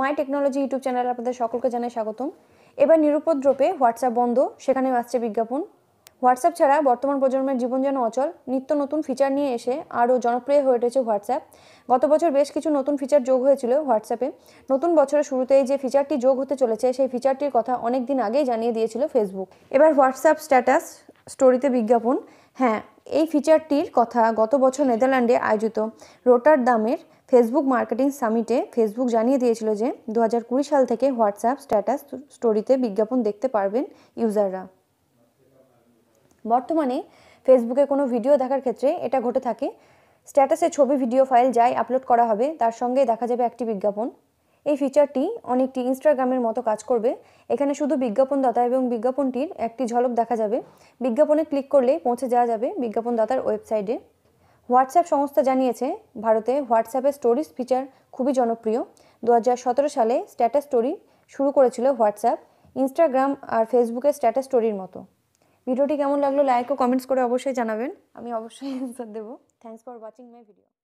মাই technology YouTube চ্যানেলে আপনাদের সকলকে জানাই স্বাগতম এবার নিরুপদ্রবে হোয়াটসঅ্যাপ বন্ধ সেখানেও আসছে বিজ্ঞাপন হোয়াটসঅ্যাপ ছাড়া বর্তমান প্রজন্মের জীবন যেন অচল নিত্য নতুন ফিচার নিয়ে এসে আরও জনপ্রিয় হয়ে উঠেছে হোয়াটসঅ্যাপ গত বছর বেশ কিছু নতুন ফিচার যোগ হয়েছিল হোয়াটসঅ্যাপে নতুন বছরের শুরুতেই যে ফিচারটি যোগ হতে চলেছে সেই ফিচারটির কথা অনেক দিন আগেই জানিয়ে দিয়েছিল ফেসবুক এবার হোয়াটসঅ্যাপ স্ট্যাটাস স্টোরিতে বিজ্ঞাপন হ্যাঁ এই ফিচারটির কথা গত বছর নেদারল্যান্ডে আয়োজিত রোটার দামের ফেসবুক মার্কেটিং সামিটে ফেসবুক জানিয়ে দিয়েছিল যে দু সাল থেকে হোয়াটসঅ্যাপ স্ট্যাটাস স্টোরিতে বিজ্ঞাপন দেখতে পারবেন ইউজাররা বর্তমানে ফেসবুকে কোনো ভিডিও দেখার ক্ষেত্রে এটা ঘটে থাকে স্ট্যাটাসে ছবি ভিডিও ফাইল যাই আপলোড করা হবে তার সঙ্গে দেখা যাবে একটি বিজ্ঞাপন এই ফিচারটি অনেকটি ইনস্টাগ্রামের মতো কাজ করবে এখানে শুধু বিজ্ঞাপনদাতা এবং বিজ্ঞাপনটির একটি ঝলক দেখা যাবে বিজ্ঞাপনে ক্লিক করলে পৌঁছে যাওয়া যাবে বিজ্ঞাপনদাতার ওয়েবসাইটে হোয়াটসঅ্যাপ সংস্থা জানিয়েছে ভারতে হোয়াটসঅ্যাপের স্টোরিজ ফিচার খুবই জনপ্রিয় দু সালে স্ট্যাটাস স্টোরি শুরু করেছিল হোয়াটসঅ্যাপ ইনস্টাগ্রাম আর ফেসবুকের স্ট্যাটাস স্টোরির মতো ভিডিওটি কেমন লাগলো লাইক ও কমেন্টস করে অবশ্যই জানাবেন আমি অবশ্যই অ্যান্সার দেবো thanks for watching my video